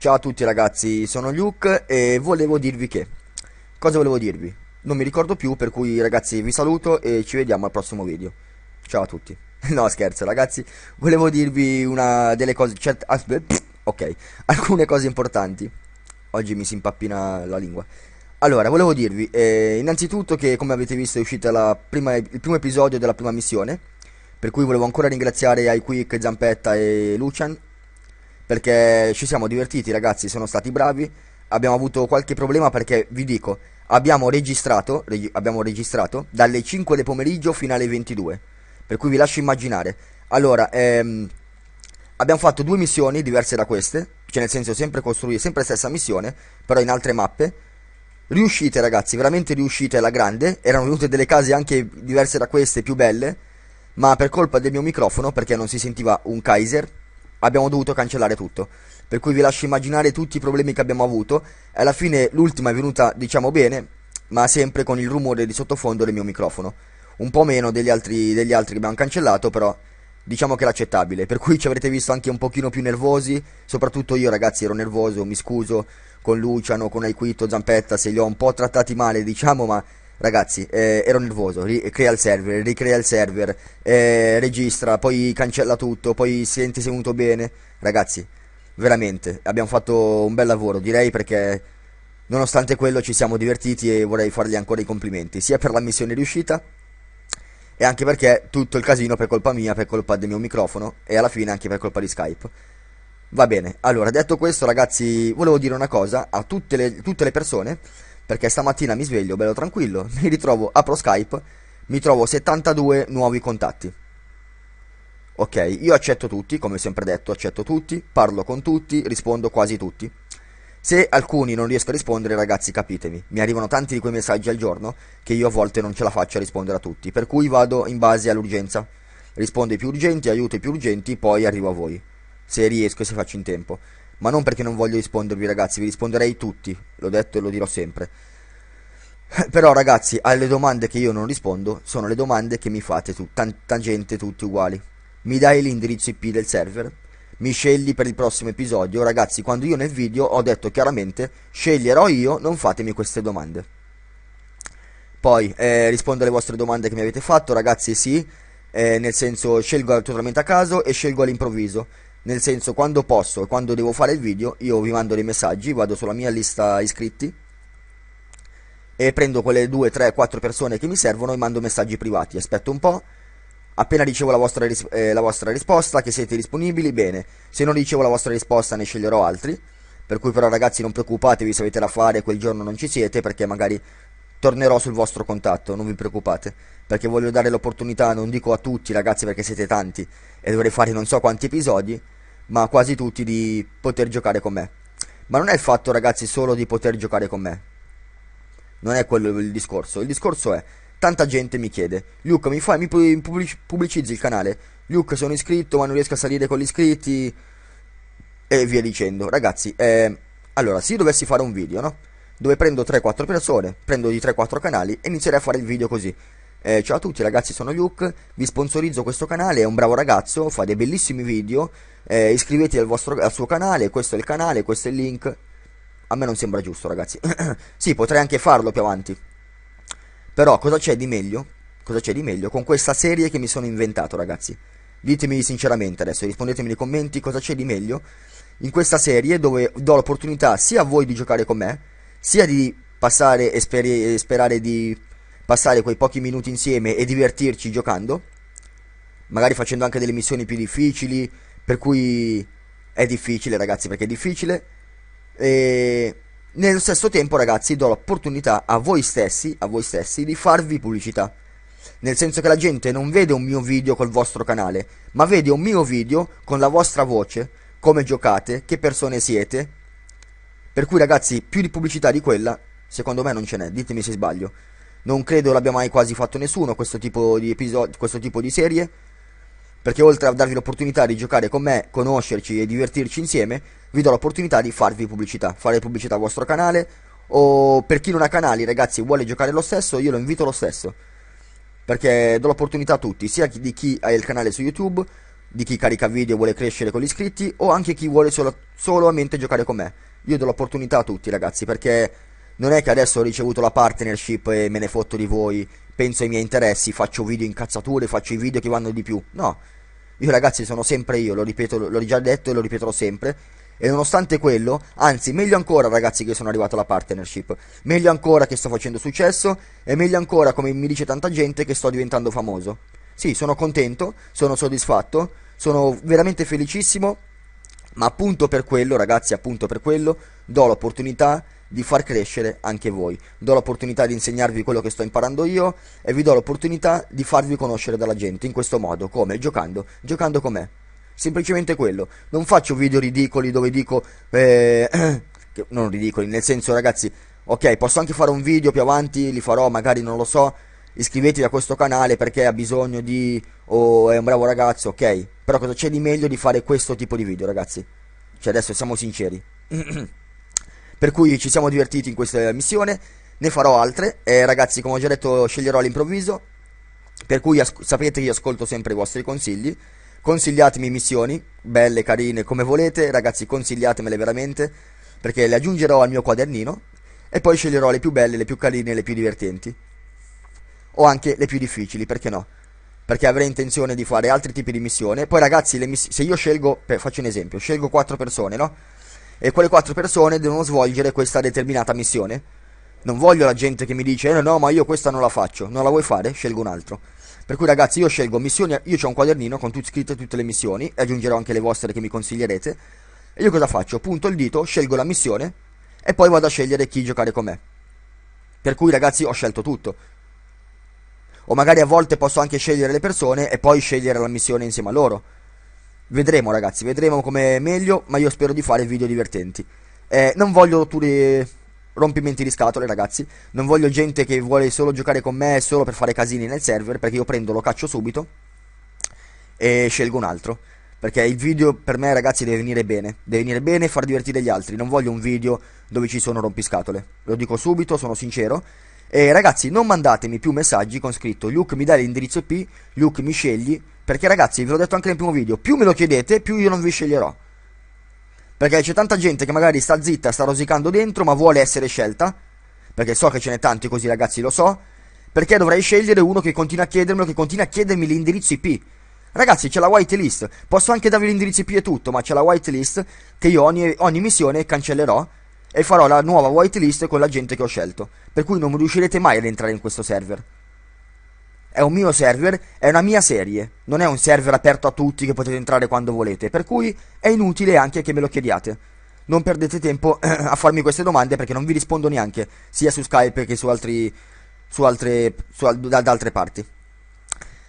Ciao a tutti ragazzi, sono Luke e volevo dirvi che... Cosa volevo dirvi? Non mi ricordo più, per cui ragazzi vi saluto e ci vediamo al prossimo video. Ciao a tutti. No, scherzo ragazzi, volevo dirvi una delle cose... Cert... Ah, ok, alcune cose importanti. Oggi mi si impappina la lingua. Allora, volevo dirvi, eh, innanzitutto che come avete visto è uscita prima, il primo episodio della prima missione, per cui volevo ancora ringraziare iQuick, Zampetta e Lucian perché ci siamo divertiti ragazzi, sono stati bravi, abbiamo avuto qualche problema perché vi dico, abbiamo registrato, reg abbiamo registrato dalle 5 del pomeriggio fino alle 22, per cui vi lascio immaginare. Allora, ehm, abbiamo fatto due missioni diverse da queste, cioè nel senso sempre costruire, sempre la stessa missione, però in altre mappe. Riuscite ragazzi, veramente riuscite alla grande, erano venute delle case anche diverse da queste, più belle, ma per colpa del mio microfono, perché non si sentiva un Kaiser, abbiamo dovuto cancellare tutto. Per cui vi lascio immaginare tutti i problemi che abbiamo avuto. E alla fine l'ultima è venuta, diciamo bene, ma sempre con il rumore di sottofondo del mio microfono. Un po' meno degli altri, degli altri che abbiamo cancellato, però diciamo che era accettabile. Per cui ci avrete visto anche un pochino più nervosi. Soprattutto io, ragazzi, ero nervoso, mi scuso con Luciano, con Aiquito, Zampetta, se li ho un po' trattati male, diciamo, ma Ragazzi, eh, ero nervoso, crea il server, ricrea il server, eh, registra, poi cancella tutto, poi si è tenuto bene. Ragazzi, veramente, abbiamo fatto un bel lavoro, direi, perché nonostante quello ci siamo divertiti e vorrei fargli ancora i complimenti, sia per la missione riuscita, e anche perché tutto il casino per colpa mia, per colpa del mio microfono, e alla fine anche per colpa di Skype. Va bene, allora, detto questo, ragazzi, volevo dire una cosa a tutte le, tutte le persone perché stamattina mi sveglio bello tranquillo, mi ritrovo, apro Skype, mi trovo 72 nuovi contatti. Ok, io accetto tutti, come sempre detto, accetto tutti, parlo con tutti, rispondo quasi tutti. Se alcuni non riesco a rispondere, ragazzi, capitemi, mi arrivano tanti di quei messaggi al giorno che io a volte non ce la faccio a rispondere a tutti, per cui vado in base all'urgenza. Rispondo ai più urgenti, aiuto ai più urgenti, poi arrivo a voi, se riesco e se faccio in tempo ma non perché non voglio rispondervi ragazzi, vi risponderei tutti, l'ho detto e lo dirò sempre. Però ragazzi, alle domande che io non rispondo sono le domande che mi fate tu, tan- tangente tutti uguali. Mi dai l'indirizzo IP del server? Mi scegli per il prossimo episodio? Ragazzi, quando io nel video ho detto chiaramente sceglierò io, non fatemi queste domande. Poi, eh, rispondo alle vostre domande che mi avete fatto, ragazzi, sì, eh, nel senso scelgo totalmente a caso e scelgo all'improvviso. Nel senso, quando posso e quando devo fare il video, io vi mando dei messaggi, vado sulla mia lista iscritti e prendo quelle 2, 3, 4 persone che mi servono e mando messaggi privati. Aspetto un po'. Appena ricevo la vostra, eh, la vostra risposta, che siete disponibili, bene. Se non ricevo la vostra risposta, ne sceglierò altri. Per cui, però, ragazzi, non preoccupatevi se avete da fare quel giorno non ci siete, perché magari tornerò sul vostro contatto, non vi preoccupate, perché voglio dare l'opportunità, non dico a tutti ragazzi perché siete tanti e dovrei fare non so quanti episodi, ma quasi tutti, di poter giocare con me. Ma non è il fatto, ragazzi, solo di poter giocare con me. Non è quello il discorso. Il discorso è, tanta gente mi chiede, Luke, mi fai, mi pubblicizzi il canale? Luke, sono iscritto, ma non riesco a salire con gli iscritti. E via dicendo. Ragazzi, eh, allora, se io dovessi fare un video, no? Dove prendo 3-4 persone, prendo di 3-4 canali e inizierei a fare il video così. Eh, ciao a tutti ragazzi, sono Luke, vi sponsorizzo questo canale, è un bravo ragazzo, fa dei bellissimi video, eh, iscrivetevi al, vostro, al suo canale, questo è il canale, questo è il link. A me non sembra giusto ragazzi. sì, potrei anche farlo più avanti. Però cosa c'è di meglio? Cosa c'è di meglio con questa serie che mi sono inventato ragazzi? Ditemi sinceramente adesso, rispondetemi nei commenti cosa c'è di meglio in questa serie dove do l'opportunità sia a voi di giocare con me, sia di passare e, e sperare di passare quei pochi minuti insieme e divertirci giocando, magari facendo anche delle missioni più difficili, per cui è difficile ragazzi perché è difficile, e nello stesso tempo ragazzi do l'opportunità a voi stessi, a voi stessi di farvi pubblicità. Nel senso che la gente non vede un mio video col vostro canale, ma vede un mio video con la vostra voce, come giocate, che persone siete. Per cui ragazzi, più di pubblicità di quella, secondo me non ce n'è, ditemi se sbaglio non credo l'abbia mai quasi fatto nessuno questo tipo di, episodi- questo tipo di serie perché oltre a darvi l'opportunità di giocare con me, conoscerci e divertirci insieme, vi do l'opportunità di farvi pubblicità, fare pubblicità al vostro canale o per chi non ha canali, ragazzi, vuole giocare lo stesso, io lo invito lo stesso. Perché do l'opportunità a tutti, sia di chi ha il canale su YouTube, di chi carica video e vuole crescere con gli iscritti o anche chi vuole solo, solamente giocare con me. Io do l'opportunità a tutti, ragazzi, perché non è che adesso ho ricevuto la partnership e me ne fotto di voi, penso ai miei interessi, faccio video incazzature, faccio i video che vanno di più. No, io ragazzi sono sempre io, lo ripeto, l'ho già detto e lo ripeterò sempre. E nonostante quello, anzi, meglio ancora ragazzi che sono arrivato alla partnership, meglio ancora che sto facendo successo e meglio ancora, come mi dice tanta gente, che sto diventando famoso. Sì, sono contento, sono soddisfatto, sono veramente felicissimo, ma appunto per quello, ragazzi, appunto per quello, do l'opportunità di far crescere anche voi. Do l'opportunità di insegnarvi quello che sto imparando io e vi do l'opportunità di farvi conoscere dalla gente in questo modo, come? Giocando, giocando con me. Semplicemente quello. Non faccio video ridicoli dove dico... Eh, non ridicoli, nel senso ragazzi, ok, posso anche fare un video più avanti, li farò, magari non lo so, iscrivetevi a questo canale perché ha bisogno di... o oh, è un bravo ragazzo, ok. Però cosa c'è di meglio di fare questo tipo di video, ragazzi? Cioè adesso siamo sinceri. per cui ci siamo divertiti in questa missione, ne farò altre, eh, ragazzi come ho già detto sceglierò all'improvviso, per cui sapete che io ascolto sempre i vostri consigli, consigliatemi missioni, belle, carine, come volete, ragazzi consigliatemele veramente, perché le aggiungerò al mio quadernino, e poi sceglierò le più belle, le più carine, le più divertenti, o anche le più difficili, perché no? perché avrei intenzione di fare altri tipi di missione. Poi, ragazzi, miss se io scelgo, per, faccio un esempio, scelgo 4 persone, no? e quelle quattro persone devono svolgere questa determinata missione. Non voglio la gente che mi dice no, eh, no, ma io questa non la faccio, non la vuoi fare? Scelgo un altro. Per cui ragazzi io scelgo missioni, io ho un quadernino con tut- scritte tutte le missioni, e aggiungerò anche le vostre che mi consiglierete. E io cosa faccio? Punto il dito, scelgo la missione e poi vado a scegliere chi giocare con me. Per cui ragazzi ho scelto tutto. O magari a volte posso anche scegliere le persone e poi scegliere la missione insieme a loro. Vedremo ragazzi, vedremo come meglio, ma io spero di fare video divertenti. Eh, non voglio turi rompimenti di scatole ragazzi, non voglio gente che vuole solo giocare con me solo per fare casini nel server, perché io prendo, lo caccio subito e scelgo un altro. Perché il video per me ragazzi deve venire bene, deve venire bene e far divertire gli altri, non voglio un video dove ci sono rompiscatole, lo dico subito, sono sincero. E ragazzi non mandatemi più messaggi con scritto Luke mi dai l'indirizzo IP, Luke mi scegli, perché ragazzi, ve l'ho detto anche nel primo video, più me lo chiedete, più io non vi sceglierò. Perché c'è tanta gente che magari sta zitta, sta rosicando dentro, ma vuole essere scelta. Perché so che ce n'è tanti così, ragazzi, lo so. Perché dovrei scegliere uno che continua a chiedermelo, che continua a chiedermi l'indirizzo IP. Ragazzi, c'è la whitelist. Posso anche darvi l'indirizzo IP e tutto, ma c'è la whitelist che io ogni, ogni missione cancellerò e farò la nuova whitelist con la gente che ho scelto. Per cui non riuscirete mai ad entrare in questo server è un mio server, è una mia serie, non è un server aperto a tutti che potete entrare quando volete, per cui è inutile anche che me lo chiediate. Non perdete tempo a farmi queste domande perché non vi rispondo neanche, sia su Skype che su, altri, su altre, su al, da, da altre parti.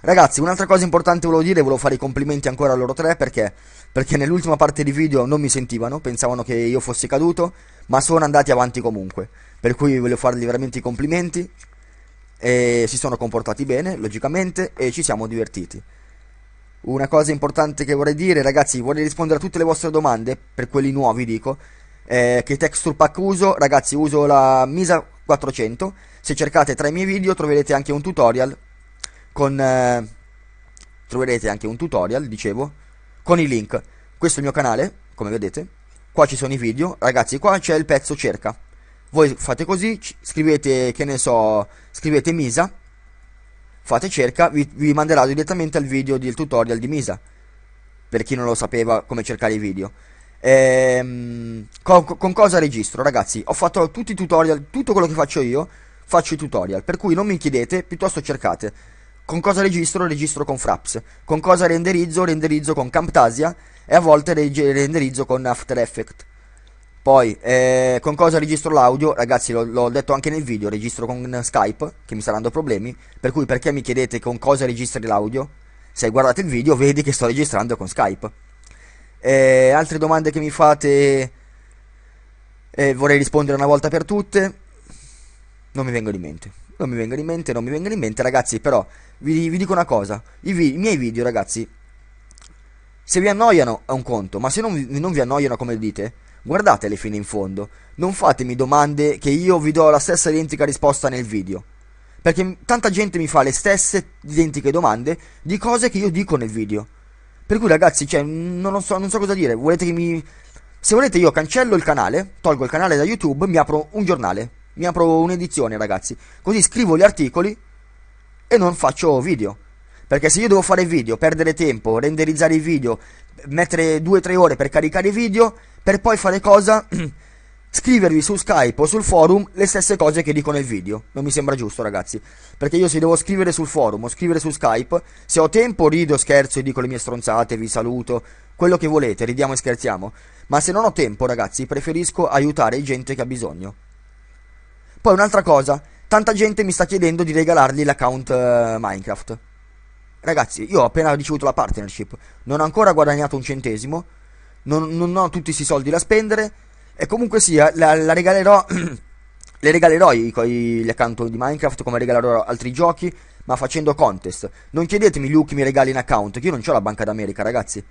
Ragazzi, un'altra cosa importante volevo dire, volevo fare i complimenti ancora a loro tre perché, perché nell'ultima parte di video non mi sentivano, pensavano che io fossi caduto, ma sono andati avanti comunque. Per cui voglio fargli veramente i complimenti e si sono comportati bene, logicamente, e ci siamo divertiti. Una cosa importante che vorrei dire, ragazzi, vorrei rispondere a tutte le vostre domande, per quelli nuovi dico, eh, che texture pack uso, ragazzi uso la Misa 400, se cercate tra i miei video troverete anche un tutorial con... Eh, troverete anche un tutorial, dicevo, con i link. Questo è il mio canale, come vedete, qua ci sono i video, ragazzi qua c'è il pezzo cerca, voi fate così, scrivete, che ne so, scrivete Misa, fate cerca, vi, vi manderà direttamente al video del tutorial di Misa, per chi non lo sapeva come cercare i video. Ehm, con, con cosa registro? Ragazzi, ho fatto tutti i tutorial, tutto quello che faccio io, faccio i tutorial, per cui non mi chiedete, piuttosto cercate. Con cosa registro? Registro con Fraps. Con cosa renderizzo? Renderizzo con Camtasia e a volte renderizzo con After Effects. Poi, eh, con cosa registro l'audio? Ragazzi, l'ho detto anche nel video, registro con Skype, che mi saranno problemi. Per cui, perché mi chiedete con cosa registri l'audio? Se guardate il video, vedi che sto registrando con Skype. Eh, altre domande che mi fate, eh, vorrei rispondere una volta per tutte. Non mi vengono in mente. Non mi vengono in mente, non mi vengono in mente, ragazzi. Però, vi, vi dico una cosa: I, vi, i miei video, ragazzi, se vi annoiano è un conto, ma se non, non vi annoiano come dite guardatele fino in fondo, non fatemi domande che io vi do la stessa identica risposta nel video. Perché tanta gente mi fa le stesse identiche domande di cose che io dico nel video. Per cui ragazzi, cioè, non, so, non so cosa dire, volete che mi... Se volete io cancello il canale, tolgo il canale da YouTube, mi apro un giornale, mi apro un'edizione ragazzi, così scrivo gli articoli e non faccio video. Perché se io devo fare video, perdere tempo, renderizzare i video, mettere 2-3 ore per caricare i video, per poi fare cosa? scrivervi su Skype o sul forum le stesse cose che dico nel video. Non mi sembra giusto, ragazzi. Perché io se devo scrivere sul forum o scrivere su Skype, se ho tempo rido, scherzo e dico le mie stronzate, vi saluto, quello che volete, ridiamo e scherziamo. Ma se non ho tempo, ragazzi, preferisco aiutare gente che ha bisogno. Poi un'altra cosa, tanta gente mi sta chiedendo di regalargli l'account uh, Minecraft. Ragazzi, io ho appena ricevuto la partnership, non ho ancora guadagnato un centesimo, non, non ho tutti questi soldi da spendere e comunque sia, la, la regalerò, le regalerò i, i, gli account di Minecraft come regalerò altri giochi, ma facendo contest. Non chiedetemi Luke mi regali un account, che io non ho la Banca d'America, ragazzi.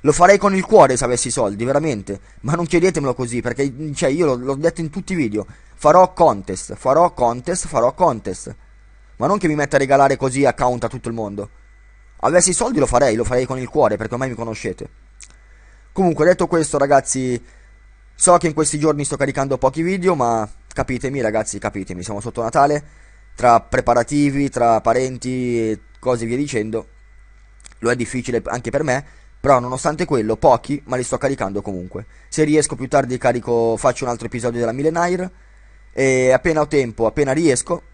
Lo farei con il cuore se avessi i soldi, veramente. Ma non chiedetemelo così, perché cioè, io l'ho detto in tutti i video. Farò contest, farò contest, farò contest. Ma non che mi metta a regalare così account a tutto il mondo. Avessi i soldi lo farei, lo farei con il cuore perché ormai mi conoscete. Comunque, detto questo, ragazzi, so che in questi giorni sto caricando pochi video, ma capitemi, ragazzi, capitemi. Siamo sotto Natale, tra preparativi, tra parenti e cose via dicendo. Lo è difficile anche per me, però nonostante quello, pochi, ma li sto caricando comunque. Se riesco più tardi carico, faccio un altro episodio della Millenaire e appena ho tempo, appena riesco,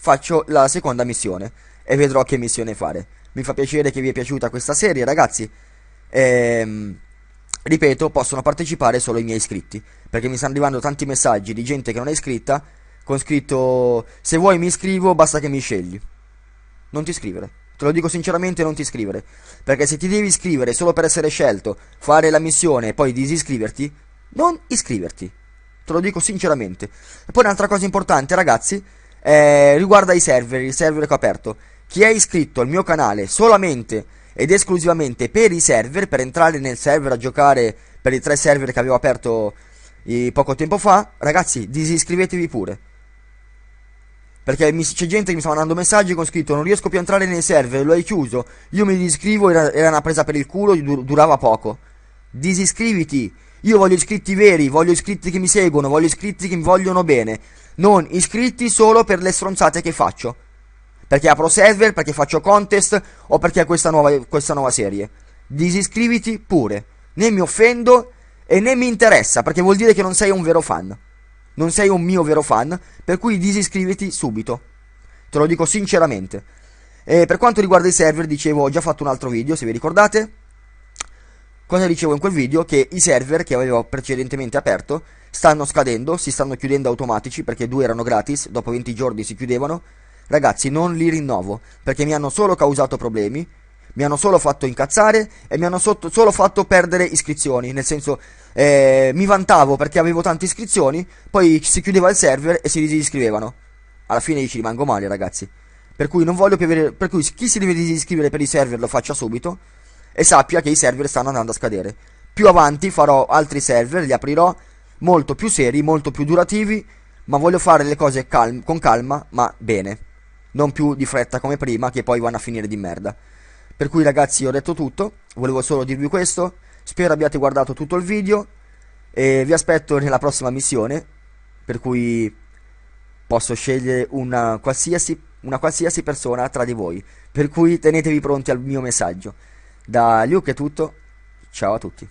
faccio la seconda missione e vedrò che missione fare. Mi fa piacere che vi è piaciuta questa serie, ragazzi. Ehm, ripeto, possono partecipare solo i miei iscritti, perché mi stanno arrivando tanti messaggi di gente che non è iscritta con scritto se vuoi mi iscrivo, basta che mi scegli. Non ti iscrivere. Te lo dico sinceramente, non ti iscrivere. Perché se ti devi iscrivere solo per essere scelto, fare la missione e poi disiscriverti, non iscriverti. Te lo dico sinceramente. E poi un'altra cosa importante, ragazzi, eh, riguarda i server, il server che ho aperto. Chi è iscritto al mio canale solamente ed esclusivamente per i server, per entrare nel server a giocare per i tre server che avevo aperto eh, poco tempo fa, ragazzi, disiscrivetevi pure. Perché c'è gente che mi sta mandando messaggi con scritto non riesco più a entrare nei server, lo hai chiuso. Io mi disiscrivo, era, era una presa per il culo, dur durava poco. Disiscriviti. Io voglio iscritti veri, voglio iscritti che mi seguono, voglio iscritti che mi vogliono bene non iscritti solo per le stronzate che faccio. Perché apro server, perché faccio contest o perché ho questa nuova, questa nuova serie. Disiscriviti pure. Né mi offendo e né mi interessa, perché vuol dire che non sei un vero fan. Non sei un mio vero fan, per cui disiscriviti subito. Te lo dico sinceramente. E per quanto riguarda i server, dicevo, ho già fatto un altro video, se vi ricordate. Cosa dicevo in quel video? Che i server che avevo precedentemente aperto stanno scadendo, si stanno chiudendo automatici perché due erano gratis, dopo 20 giorni si chiudevano. Ragazzi, non li rinnovo perché mi hanno solo causato problemi, mi hanno solo fatto incazzare e mi hanno sotto, solo fatto perdere iscrizioni, nel senso eh, mi vantavo perché avevo tante iscrizioni, poi si chiudeva il server e si disiscrivevano. Alla fine ci rimango male, ragazzi. Per cui non voglio più avere, per cui chi si deve disiscrivere per i server lo faccia subito e sappia che i server stanno andando a scadere. Più avanti farò altri server, li aprirò molto più seri, molto più durativi, ma voglio fare le cose calm- con calma, ma bene. Non più di fretta come prima, che poi vanno a finire di merda. Per cui ragazzi ho detto tutto, volevo solo dirvi questo, spero abbiate guardato tutto il video e vi aspetto nella prossima missione, per cui posso scegliere una qualsiasi, una qualsiasi persona tra di voi, per cui tenetevi pronti al mio messaggio. Da Luke è tutto, ciao a tutti.